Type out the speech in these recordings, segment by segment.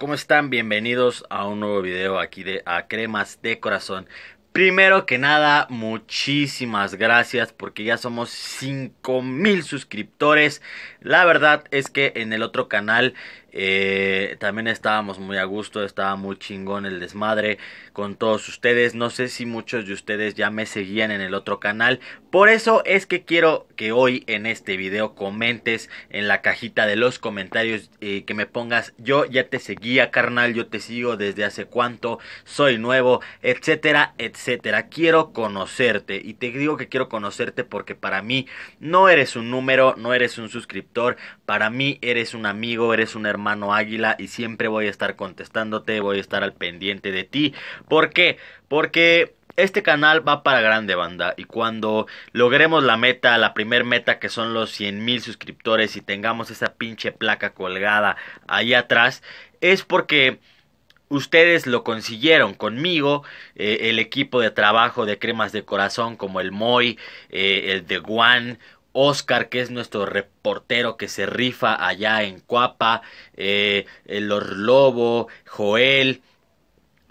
¿Cómo están? Bienvenidos a un nuevo video aquí de A Cremas de Corazón. Primero que nada, muchísimas gracias porque ya somos 5000 suscriptores. La verdad es que en el otro canal eh, también estábamos muy a gusto, estaba muy chingón el desmadre con todos ustedes. No sé si muchos de ustedes ya me seguían en el otro canal. Por eso es que quiero que hoy en este video comentes en la cajita de los comentarios eh, que me pongas yo ya te seguía carnal, yo te sigo desde hace cuánto, soy nuevo, etcétera, etcétera. Quiero conocerte y te digo que quiero conocerte porque para mí no eres un número, no eres un suscriptor para mí eres un amigo, eres un hermano águila y siempre voy a estar contestándote, voy a estar al pendiente de ti. ¿Por qué? Porque este canal va para grande banda y cuando logremos la meta, la primer meta que son los 100 mil suscriptores y tengamos esa pinche placa colgada ahí atrás, es porque ustedes lo consiguieron conmigo, eh, el equipo de trabajo de Cremas de Corazón como el Moy, eh, el de One Oscar, que es nuestro reportero que se rifa allá en Cuapa, eh, Los Joel,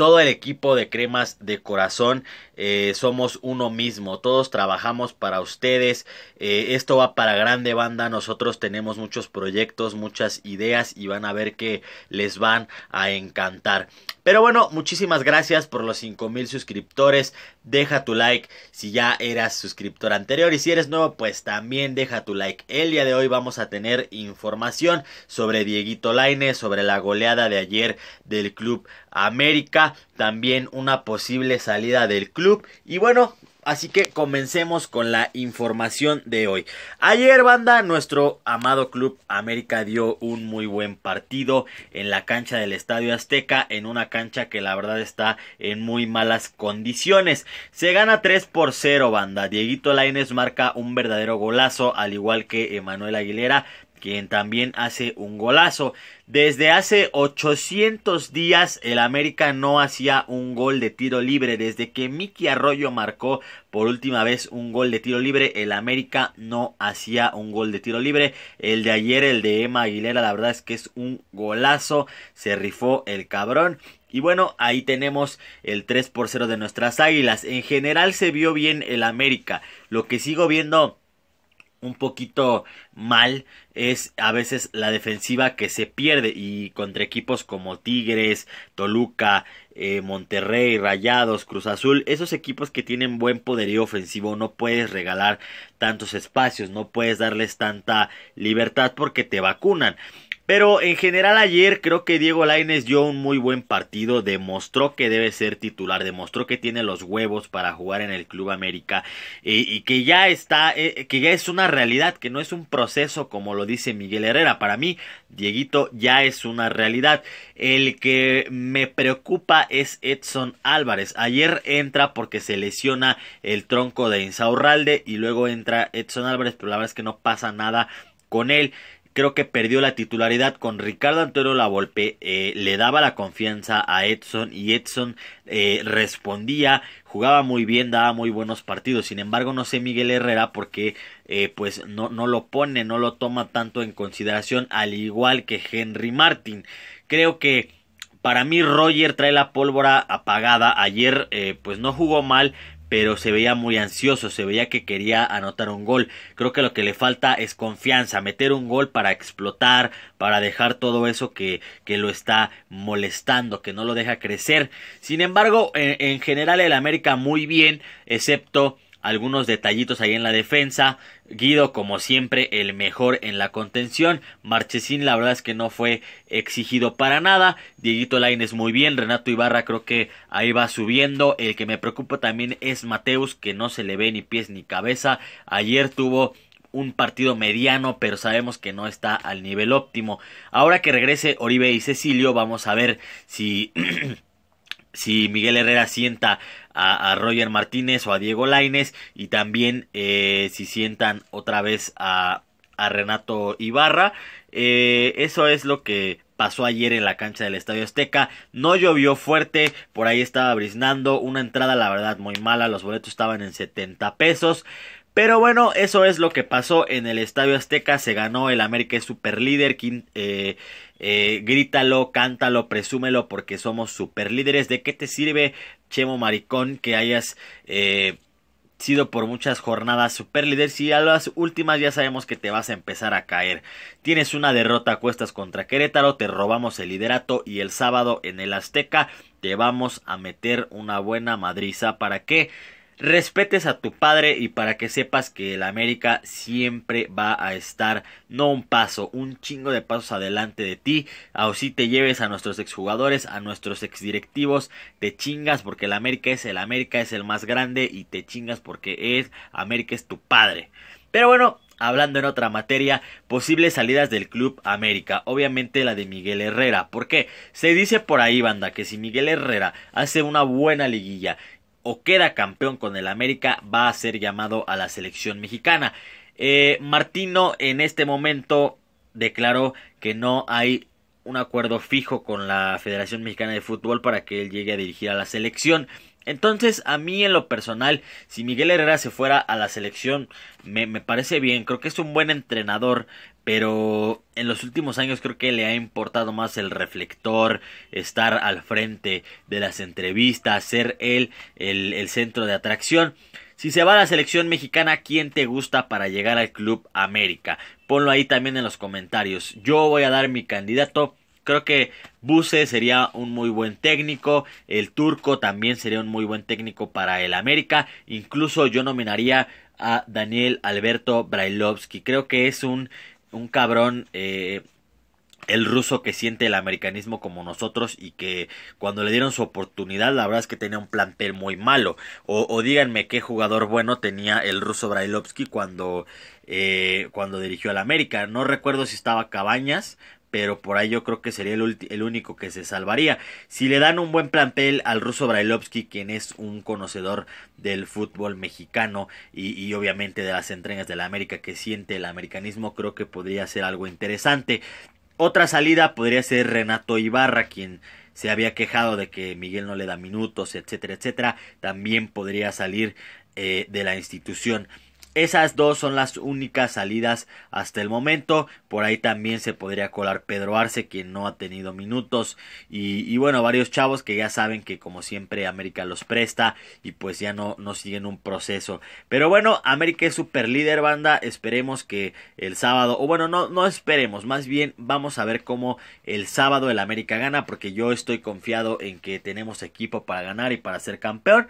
todo el equipo de Cremas de Corazón eh, somos uno mismo, todos trabajamos para ustedes, eh, esto va para grande banda, nosotros tenemos muchos proyectos, muchas ideas y van a ver que les van a encantar. Pero bueno, muchísimas gracias por los 5000 suscriptores. Deja tu like si ya eras suscriptor anterior y si eres nuevo, pues también deja tu like. El día de hoy vamos a tener información sobre Dieguito Laine, sobre la goleada de ayer del Club América también una posible salida del club. Y bueno, Así que comencemos con la información de hoy. Ayer, banda, nuestro amado Club América dio un muy buen partido en la cancha del Estadio Azteca, en una cancha que la verdad está en muy malas condiciones. Se gana 3 por 0, banda. Dieguito Laines marca un verdadero golazo, al igual que Emanuel Aguilera quien también hace un golazo. Desde hace 800 días el América no hacía un gol de tiro libre. Desde que Miki Arroyo marcó por última vez un gol de tiro libre, el América no hacía un gol de tiro libre. El de ayer, el de Emma Aguilera, la verdad es que es un golazo. Se rifó el cabrón. Y bueno, ahí tenemos el 3 por 0 de nuestras águilas. En general se vio bien el América. Lo que sigo viendo un poquito mal es a veces la defensiva que se pierde y contra equipos como Tigres, Toluca, eh, Monterrey, Rayados, Cruz Azul, esos equipos que tienen buen poderío ofensivo no puedes regalar tantos espacios, no puedes darles tanta libertad porque te vacunan. Pero en general ayer creo que Diego Lainez dio un muy buen partido, demostró que debe ser titular, demostró que tiene los huevos para jugar en el Club América eh, y que ya está, eh, que ya es una realidad, que no es un proceso como lo dice Miguel Herrera. Para mí, Dieguito ya es una realidad. El que me preocupa es Edson Álvarez. Ayer entra porque se lesiona el tronco de Insaurralde y luego entra Edson Álvarez, pero la verdad es que no pasa nada con él creo que perdió la titularidad con Ricardo Antonio Lavolpe, eh, le daba la confianza a Edson y Edson eh, respondía, jugaba muy bien, daba muy buenos partidos. Sin embargo, no sé Miguel Herrera porque eh, pues no, no lo pone, no lo toma tanto en consideración, al igual que Henry Martin. Creo que para mí Roger trae la pólvora apagada. Ayer pues no jugó mal, pero se veía muy ansioso, se veía que quería anotar un gol. Creo que lo que le falta es confianza, meter un gol para explotar, para dejar todo eso que, que lo está molestando, que no lo deja crecer. Sin embargo, en, en general el América muy bien, excepto algunos detallitos ahí en la defensa. Guido, como siempre, el mejor en la contención. Marchesín, la verdad es que no fue exigido para nada. Dieguito Laines muy bien. Renato Ibarra creo que ahí va subiendo. El que me preocupa también es Mateus, que no se le ve ni pies ni cabeza. Ayer tuvo un partido mediano, pero sabemos que no está al nivel óptimo. Ahora que regrese Oribe y Cecilio, vamos a ver si... si Miguel Herrera sienta a, Roger Martínez o a Diego Laines y también eh, si sientan otra vez a, a Renato Ibarra. Eh, eso es lo que pasó ayer en la cancha del Estadio Azteca. No llovió fuerte, por ahí estaba brisnando Una entrada, la verdad, muy mala. Los boletos estaban en 70 pesos. Pero bueno, eso es lo que pasó en el Estadio Azteca. Se ganó el América super superlíder. Eh, eh, grítalo, cántalo, presúmelo porque somos superlíderes. ¿De qué te sirve, Chemo Maricón, que hayas eh, sido por muchas jornadas superlíder? Si a las últimas ya sabemos que te vas a empezar a caer. Tienes una derrota a cuestas contra Querétaro, te robamos el liderato y el sábado en el Azteca te vamos a meter una buena madriza para qué? respetes a tu padre y para que sepas que el América siempre va a estar no un paso, un chingo de pasos adelante de ti, o si te lleves a nuestros exjugadores, a nuestros exdirectivos, te chingas porque el América es el América, es el más grande y te chingas porque es América es tu padre. Pero bueno, hablando en otra materia, posibles salidas del Club América, obviamente la de Miguel Herrera, porque se dice por ahí, banda, que si Miguel Herrera hace una buena liguilla o queda campeón con el América va a ser llamado a la selección mexicana. Eh, Martino en este momento declaró que no hay un acuerdo fijo con la Federación Mexicana de Fútbol para que él llegue a dirigir a la selección. Entonces, a mí en lo personal, si Miguel Herrera se fuera a la selección, me, me parece bien, creo que es un buen entrenador, pero en los últimos años creo que le ha importado más el reflector, estar al frente de las entrevistas, ser el, el, centro de atracción. Si se va a la selección mexicana, ¿quién te gusta para llegar al Club América? Ponlo ahí también en los comentarios. Yo voy a dar mi candidato. Creo que Buse sería un muy buen técnico, el turco también sería un muy buen técnico para el América, incluso yo nominaría a Daniel Alberto Brailovsky. Creo que es un un cabrón eh, el ruso que siente el americanismo como nosotros y que cuando le dieron su oportunidad la verdad es que tenía un plantel muy malo. O, o díganme qué jugador bueno tenía el ruso Brailovsky cuando, eh, cuando dirigió al América. No recuerdo si estaba Cabañas, pero por ahí yo creo que sería el, único que se salvaría. Si le dan un buen plantel al ruso Brailovsky, quien es un conocedor del fútbol mexicano y, obviamente de las entregas de la América que siente el americanismo, creo que podría ser algo interesante. Otra salida podría ser Renato Ibarra, quien se había quejado de que Miguel no le da minutos, etcétera, etcétera. También podría salir eh, de la institución. Esas dos son las únicas salidas hasta el momento. Por ahí también se podría colar Pedro Arce, quien no ha tenido minutos. Y, bueno, varios chavos que ya saben que como siempre América los presta y pues ya no, no siguen un proceso. Pero bueno, América es super líder banda. Esperemos que el sábado, o bueno, no, no esperemos, más bien vamos a ver cómo el sábado el América gana, porque yo estoy confiado en que tenemos equipo para ganar y para ser campeón.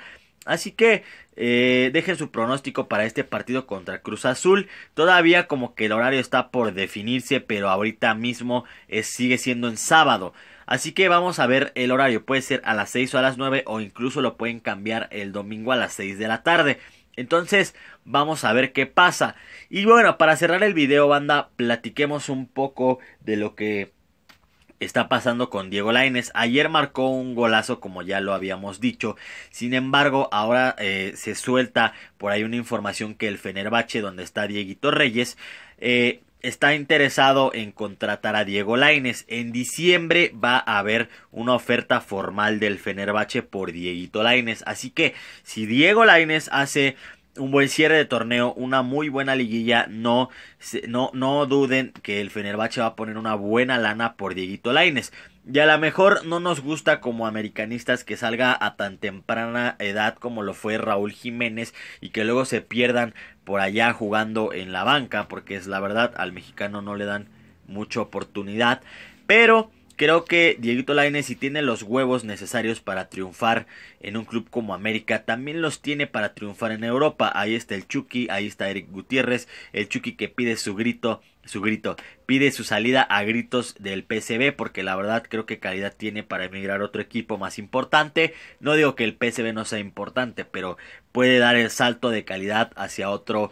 Así que eh, dejen su pronóstico para este partido contra Cruz Azul. Todavía como que el horario está por definirse, pero ahorita mismo eh, sigue siendo en sábado. Así que vamos a ver el horario. Puede ser a las 6 o a las 9 o incluso lo pueden cambiar el domingo a las 6 de la tarde. Entonces vamos a ver qué pasa. Y bueno, para cerrar el video, banda, platiquemos un poco de lo que está pasando con Diego Lainez. Ayer marcó un golazo, como ya lo habíamos dicho. Sin embargo, ahora eh, se suelta por ahí una información que el Fenerbache, donde está Dieguito Reyes, eh, está interesado en contratar a Diego Lainez. En diciembre va a haber una oferta formal del Fenerbache por Dieguito laines Así que si Diego Lainez hace un buen cierre de torneo, una muy buena liguilla. No, no, no duden que el Fenerbahce va a poner una buena lana por Dieguito Laines. Y a lo mejor no nos gusta como americanistas que salga a tan temprana edad como lo fue Raúl Jiménez y que luego se pierdan por allá jugando en la banca, porque es la verdad, al mexicano no le dan mucha oportunidad. Pero Creo que Dieguito Lainez si tiene los huevos necesarios para triunfar en un club como América, también los tiene para triunfar en Europa. Ahí está el Chucky, ahí está Eric Gutiérrez, el Chucky que pide su grito, su grito, pide su salida a gritos del PCB porque la verdad creo que calidad tiene para emigrar a otro equipo más importante. No digo que el PCB no sea importante, pero puede dar el salto de calidad hacia otro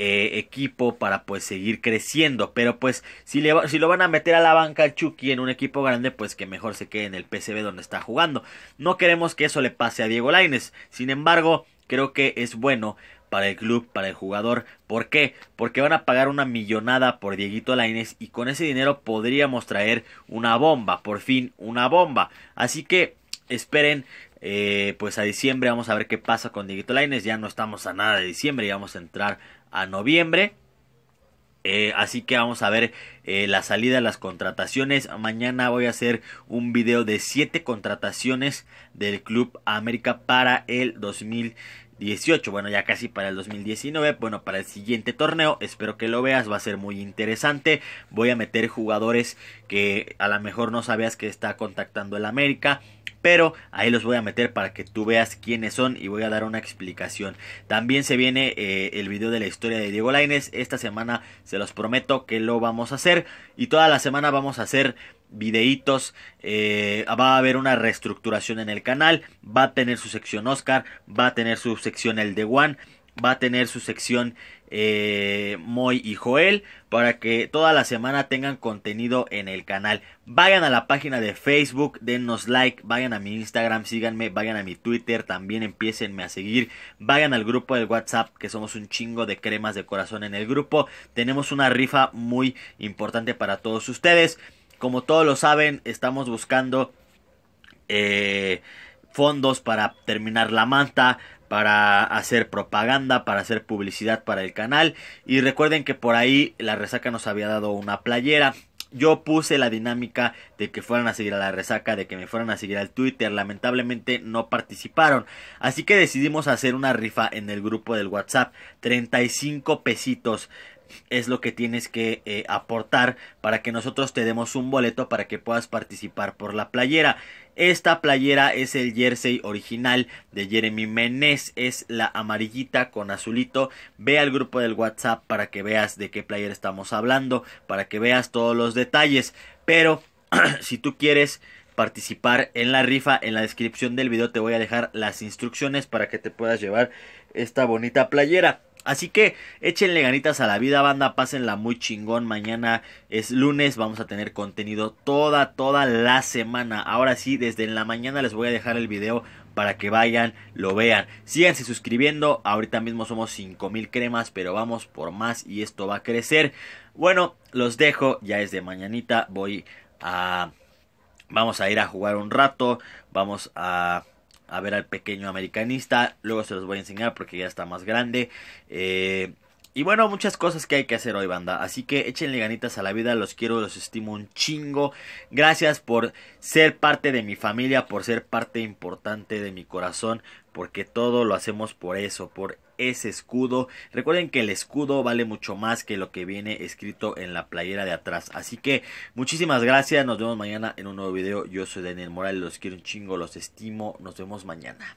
eh, equipo para pues seguir creciendo. Pero pues si, lo van a meter a la banca Chucky en un equipo grande, pues que mejor se quede en el PCB donde está jugando. No queremos que eso le pase a Diego Laines. Sin embargo, creo que es bueno para el club, para el jugador. ¿Por qué? Porque van a pagar una millonada por Dieguito Laines y con ese dinero podríamos traer una bomba, por fin una bomba. Así que esperen eh, pues a diciembre vamos a ver qué pasa con Dieguito Laines. Ya no estamos a nada de diciembre y vamos a entrar a noviembre. Eh, así que vamos a ver eh, la salida, las contrataciones. Mañana voy a hacer un video de 7 contrataciones del Club América para el 2018. Bueno, ya casi para el 2019. Bueno, para el siguiente torneo. Espero que lo veas. Va a ser muy interesante. Voy a meter jugadores que a lo mejor no sabías que está contactando el América pero ahí los voy a meter para que tú veas quiénes son y voy a dar una explicación. También se viene eh, el video de la historia de Diego Laines, esta semana se los prometo que lo vamos a hacer y toda la semana vamos a hacer videitos, eh, va a haber una reestructuración en el canal, va a tener su sección Oscar, va a tener su sección El de One va a tener su sección eh, Moy y Joel para que toda la semana tengan contenido en el canal. Vayan a la página de Facebook, dennos like, vayan a mi Instagram, síganme, vayan a mi Twitter, también empiecenme a seguir, vayan al grupo del WhatsApp que somos un chingo de cremas de corazón en el grupo. Tenemos una rifa muy importante para todos ustedes. Como todos lo saben, estamos buscando eh, fondos para terminar la manta, para hacer propaganda, para hacer publicidad para el canal. Y recuerden que por ahí la resaca nos había dado una playera. Yo puse la dinámica de que fueran a seguir a la resaca, de que me fueran a seguir al Twitter. Lamentablemente no participaron. Así que decidimos hacer una rifa en el grupo del WhatsApp. 35 pesitos es lo que tienes que eh, aportar para que nosotros te demos un boleto para que puedas participar por la playera. Esta playera es el jersey original de Jeremy Menes es la amarillita con azulito. Ve al grupo del WhatsApp para que veas de qué playera estamos hablando, para que veas todos los detalles. Pero si tú quieres participar en la rifa, en la descripción del video te voy a dejar las instrucciones para que te puedas llevar esta bonita playera. Así que échenle ganitas a la vida, banda. Pásenla muy chingón. Mañana es lunes. Vamos a tener contenido toda, toda la semana. Ahora sí, desde la mañana les voy a dejar el video para que vayan, lo vean. Síganse suscribiendo. Ahorita mismo somos 5000 cremas, pero vamos por más y esto va a crecer. Bueno, los dejo. Ya es de mañanita. Voy a. Vamos a ir a jugar un rato. Vamos a a ver al pequeño americanista. Luego se los voy a enseñar porque ya está más grande. Eh, y bueno, muchas cosas que hay que hacer hoy, banda. Así que échenle ganitas a la vida, los quiero, los estimo un chingo. Gracias por ser parte de mi familia, por ser parte importante de mi corazón, porque todo lo hacemos por eso, por ese escudo. Recuerden que el escudo vale mucho más que lo que viene escrito en la playera de atrás. Así que muchísimas gracias. Nos vemos mañana en un nuevo video. Yo soy Daniel Morales. Los quiero un chingo, los estimo. Nos vemos mañana.